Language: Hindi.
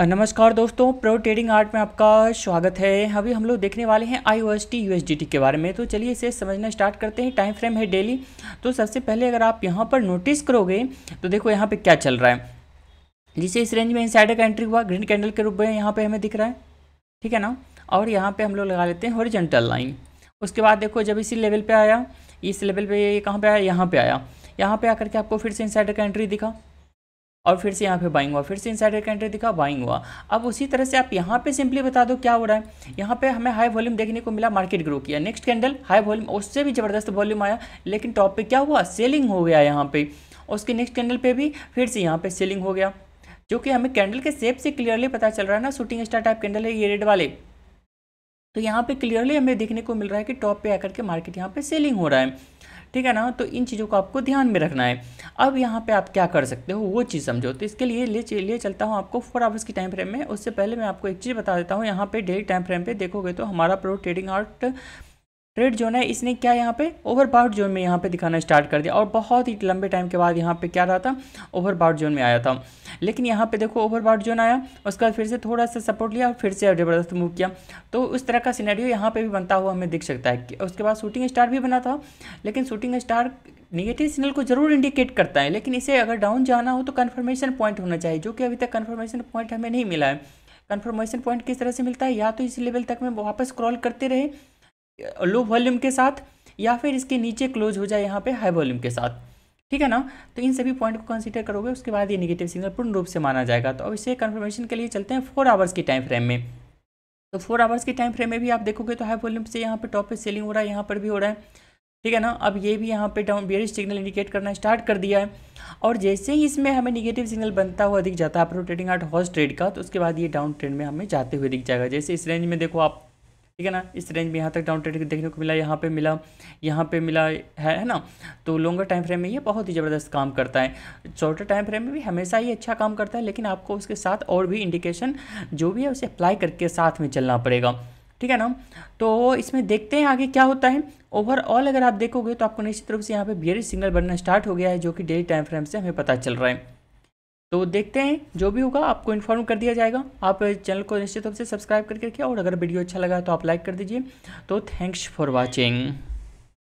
नमस्कार दोस्तों प्रो ट्रेडिंग आर्ट में आपका स्वागत है अभी हम लोग देखने वाले हैं I O S T U S D T के बारे में तो चलिए इसे समझना स्टार्ट करते हैं टाइम फ्रेम है डेली तो सबसे पहले अगर आप यहाँ पर नोटिस करोगे तो देखो यहाँ पे क्या चल रहा है जिसे इस रेंज में इनसाइडर का एंट्री हुआ ग्रीन कैंडल के रूप में यहाँ पर हमें दिख रहा है ठीक है ना और यहाँ पर हम लोग लगा लेते हैं हॉरिजेंटल लाइन उसके बाद देखो जब इसी लेवल पर आया इस लेवल पर कहाँ पर आया यहाँ पर आया यहाँ पर आकर के आपको फिर से साइड का एंट्री दिखा और फिर से यहाँ पे बाइंग हुआ फिर से इनसाइडर कैंडल दिखा बाइंग हुआ अब उसी तरह से आप यहाँ पे सिंपली बता दो क्या हो रहा है यहाँ पे हमें हाई वॉल्यूम देखने को मिला मार्केट ग्रो किया नेक्स्ट कैंडल हाई वॉल्यूम उससे भी ज़बरदस्त वॉल्यूम आया लेकिन टॉप पे क्या हुआ सेलिंग हो गया यहाँ पे उसके नेक्स्ट कैंडल पर भी फिर से यहाँ पर सेलिंग हो गया जो कि हमें कैंडल के सेप से क्लियरली पता चल रहा है ना शूटिंग स्टार टाइप कैंडल है ये रेड वाले तो यहाँ पर क्लियरली हमें देखने को मिल रहा है कि टॉप पर आकर के मार्केट यहाँ पर सेलिंग हो रहा है ठीक है ना तो इन चीज़ों को आपको ध्यान में रखना है अब यहाँ पे आप क्या कर सकते हो वो चीज़ समझो तो इसके लिए ले ले चलता हूँ आपको फोर आवर्स की टाइम फ्रेम में उससे पहले मैं आपको एक चीज़ बता देता हूँ यहाँ पे डेली टाइम फ्रेम पे देखोगे तो हमारा pro trading art red zone है इसने क्या यहाँ पे ओवरबाउट जोन में यहाँ पे दिखाना स्टार्ट कर दिया और बहुत ही लंबे टाइम के बाद यहाँ पे क्या रहा था ओवरबाउट जोन में आया था लेकिन यहाँ पे देखो ओवरबाउट जोन आया उसके बाद फिर से थोड़ा सा सपोर्ट लिया और फिर से ज़बरदस्त मूव किया तो उस तरह का सीनरियो यहाँ पर भी बनता हुआ हमें दिख सकता है उसके बाद शूटिंग स्टार भी बना था लेकिन शूटिंग स्टार निगेटिव सिग्नल को जरूर इंडिकेट करता है लेकिन इसे अगर डाउन जाना हो तो कन्फर्मेशन पॉइंट होना चाहिए जो कि अभी तक कन्फर्मेशन पॉइंट हमें नहीं मिला है कन्फर्मेशन पॉइंट किस तरह से मिलता है या तो इस लेवल तक में वापस क्रॉल करते रहे लो वॉल्यूम के साथ या फिर इसके नीचे क्लोज हो जाए यहाँ पे हाई वॉल्यूम के साथ ठीक है ना तो इन सभी पॉइंट को कंसीडर करोगे उसके बाद ये निगेटिव सिग्नल पूर्ण रूप से माना जाएगा तो अब इसे कन्फर्मेशन के लिए चलते हैं फोर आवर्स की टाइम फ्रेम में तो फोर आवर्स की टाइम फ्रेम में भी आप देखोगे तो हाई वॉल्यूम से यहाँ पर टॉप पर सेलिंग हो रहा है यहाँ पर भी हो रहा है ठीक है ना अब ये भी यहाँ पे डाउन बेरिश सिग्नल इंडिकेट करना स्टार्ट कर दिया है और जैसे ही इसमें हमें निगेटिव सिग्नल बनता हुआ दिख जाता है आप रोटेटिंग आर्ट हॉर्स ट्रेड का तो उसके बाद ये डाउन ट्रेंड में हमें जाते हुए दिख जाएगा जैसे इस रेंज में देखो आप ठीक है ना इस रेंज में यहाँ तक डाउन ट्रेड देखने को मिला यहाँ पे मिला यहाँ पे मिला है है ना तो लॉन्गर टाइम फ्रेम में ये बहुत ही ज़बरदस्त काम करता है शॉर्टर टाइम फ्रेम में भी हमेशा ही अच्छा काम करता है लेकिन आपको उसके साथ और भी इंडिकेशन जो भी है उसे अप्लाई करके साथ में चलना पड़ेगा ठीक है ना तो इसमें देखते हैं आगे क्या होता है ओवरऑल अगर आप देखोगे तो आपको निश्चित रूप से यहाँ पर बियरिश सिग्नल बनना स्टार्ट हो गया है जो कि डेली टाइम फ्रेम से हमें पता चल रहा है तो देखते हैं जो भी होगा आपको इन्फॉर्म कर दिया जाएगा आप चैनल को निश्चित रूप से सब्सक्राइब करके रखिए और अगर वीडियो अच्छा लगा तो आप लाइक कर दीजिए तो थैंक्स फॉर वॉचिंग